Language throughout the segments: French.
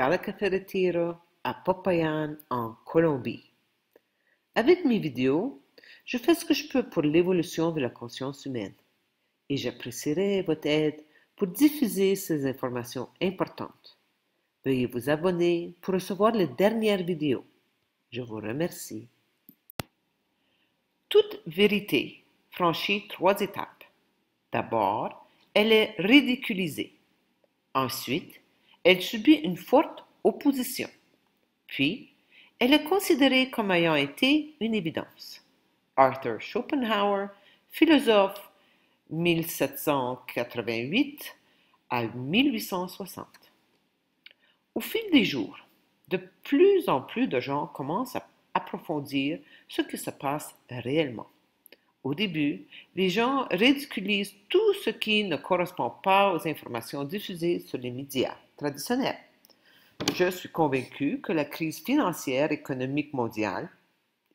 Caracat Retiro à Popayan en Colombie. Avec mes vidéos, je fais ce que je peux pour l'évolution de la conscience humaine et j'apprécierai votre aide pour diffuser ces informations importantes. Veuillez vous abonner pour recevoir les dernières vidéos. Je vous remercie. Toute vérité franchit trois étapes. D'abord, elle est ridiculisée. Ensuite, elle subit une forte opposition. Puis, elle est considérée comme ayant été une évidence. Arthur Schopenhauer, philosophe 1788 à 1860. Au fil des jours, de plus en plus de gens commencent à approfondir ce qui se passe réellement. Au début, les gens ridiculisent tout ce qui ne correspond pas aux informations diffusées sur les médias traditionnels. Je suis convaincu que la crise financière et économique mondiale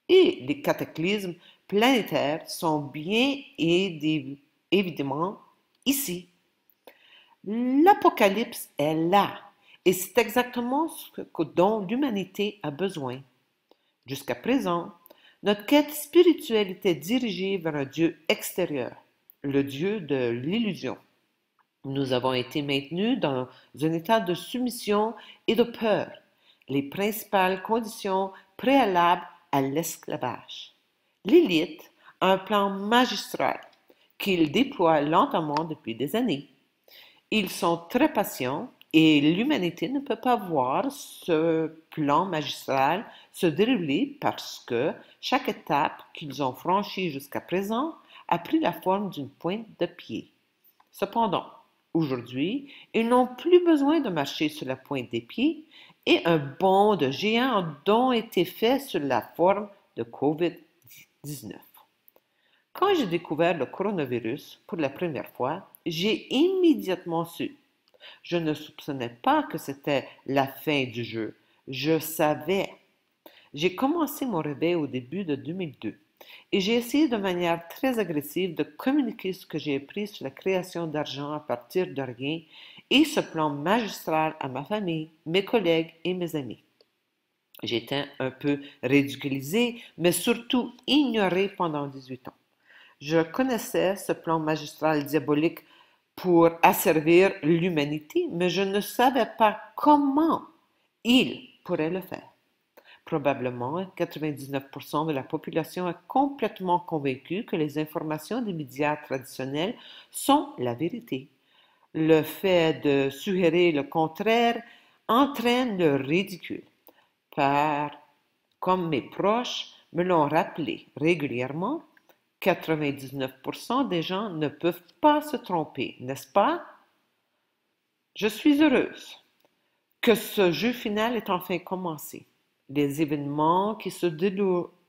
et les cataclysmes planétaires sont bien et évidemment ici. L'apocalypse est là et c'est exactement ce dont l'humanité a besoin. Jusqu'à présent, notre quête spirituelle était dirigée vers un Dieu extérieur, le Dieu de l'illusion. Nous avons été maintenus dans un état de soumission et de peur, les principales conditions préalables à l'esclavage. L'élite a un plan magistral qu'il déploie lentement depuis des années. Ils sont très patients et l'humanité ne peut pas voir ce plan magistral se dérouler parce que chaque étape qu'ils ont franchie jusqu'à présent a pris la forme d'une pointe de pied. Cependant, aujourd'hui, ils n'ont plus besoin de marcher sur la pointe des pieds et un bond de géant dont été fait sur la forme de COVID-19. Quand j'ai découvert le coronavirus pour la première fois, j'ai immédiatement su je ne soupçonnais pas que c'était la fin du jeu. Je savais. J'ai commencé mon réveil au début de 2002 et j'ai essayé de manière très agressive de communiquer ce que j'ai appris sur la création d'argent à partir de rien et ce plan magistral à ma famille, mes collègues et mes amis. J'étais un peu ridiculisé, mais surtout ignoré pendant 18 ans. Je connaissais ce plan magistral diabolique pour asservir l'humanité, mais je ne savais pas comment il pourrait le faire. Probablement, 99% de la population est complètement convaincue que les informations des médias traditionnels sont la vérité. Le fait de suggérer le contraire entraîne le ridicule. Par, comme mes proches me l'ont rappelé régulièrement, 99% des gens ne peuvent pas se tromper, n'est-ce pas? Je suis heureuse que ce jeu final ait enfin commencé. Les événements qui se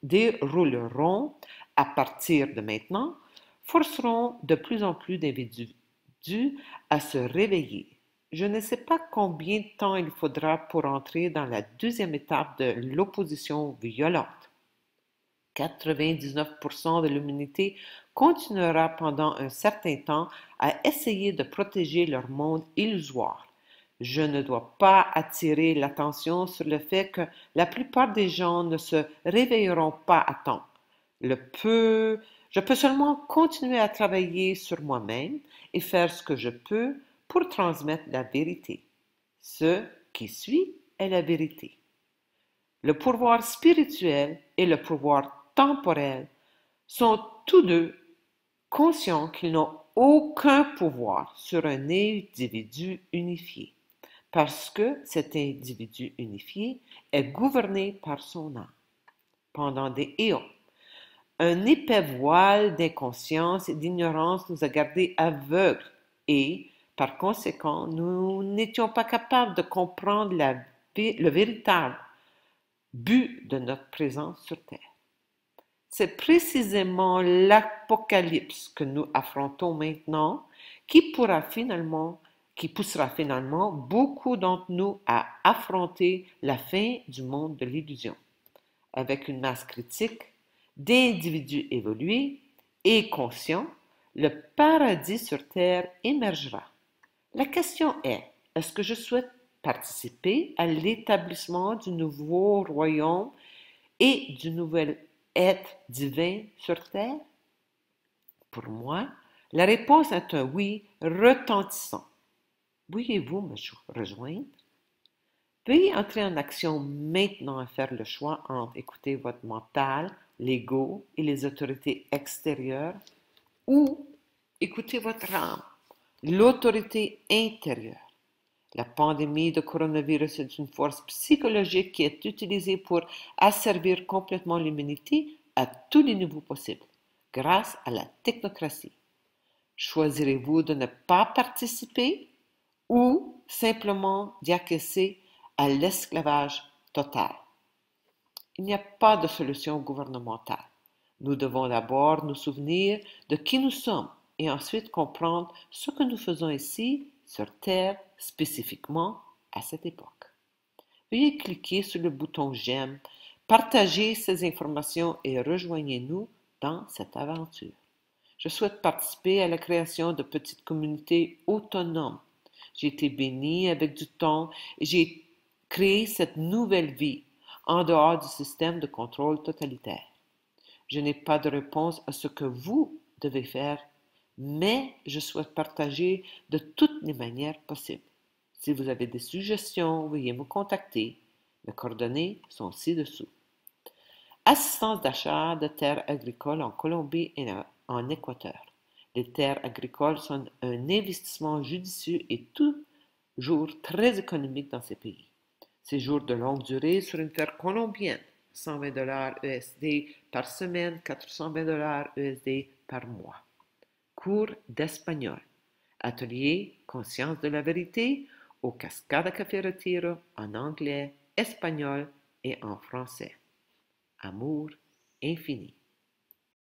dérouleront à partir de maintenant forceront de plus en plus d'individus à se réveiller. Je ne sais pas combien de temps il faudra pour entrer dans la deuxième étape de l'opposition violente 99% de l'humanité continuera pendant un certain temps à essayer de protéger leur monde illusoire. Je ne dois pas attirer l'attention sur le fait que la plupart des gens ne se réveilleront pas à temps. Le peu, je peux seulement continuer à travailler sur moi-même et faire ce que je peux pour transmettre la vérité. Ce qui suit est la vérité. Le pouvoir spirituel et le pouvoir temporels, sont tous deux conscients qu'ils n'ont aucun pouvoir sur un individu unifié, parce que cet individu unifié est gouverné par son âme. Pendant des éons, un épais voile d'inconscience et d'ignorance nous a gardés aveugles et, par conséquent, nous n'étions pas capables de comprendre le véritable but de notre présence sur Terre. C'est précisément l'apocalypse que nous affrontons maintenant qui pourra finalement qui poussera finalement beaucoup d'entre nous à affronter la fin du monde de l'illusion, avec une masse critique d'individus évolués et conscients, le paradis sur terre émergera. La question est, est-ce que je souhaite participer à l'établissement du nouveau royaume et du nouvel être divin sur Terre Pour moi, la réponse est un oui retentissant. voulez vous me rejoindre Veuillez entrer en action maintenant et faire le choix entre écouter votre mental, l'ego et les autorités extérieures ou écouter votre âme, l'autorité intérieure. La pandémie de coronavirus est une force psychologique qui est utilisée pour asservir complètement l'humanité à tous les niveaux possibles, grâce à la technocratie. Choisirez-vous de ne pas participer ou simplement acquiescer à l'esclavage total? Il n'y a pas de solution gouvernementale. Nous devons d'abord nous souvenir de qui nous sommes et ensuite comprendre ce que nous faisons ici sur Terre spécifiquement à cette époque. Veuillez cliquer sur le bouton J'aime, partager ces informations et rejoignez-nous dans cette aventure. Je souhaite participer à la création de petites communautés autonomes. J'ai été bénie avec du temps et j'ai créé cette nouvelle vie en dehors du système de contrôle totalitaire. Je n'ai pas de réponse à ce que vous devez faire mais je souhaite partager de toutes les manières possibles. Si vous avez des suggestions, veuillez me contacter. Mes coordonnées sont ci-dessous. Assistance d'achat de terres agricoles en Colombie et en Équateur. Les terres agricoles sont un investissement judicieux et toujours très économique dans ces pays. Séjour de longue durée sur une terre colombienne, 120 dollars ESD par semaine, 420 dollars ESD par mois cours d'espagnol, atelier conscience de la vérité au Cascada Café Retiro en anglais, espagnol et en français. Amour infini.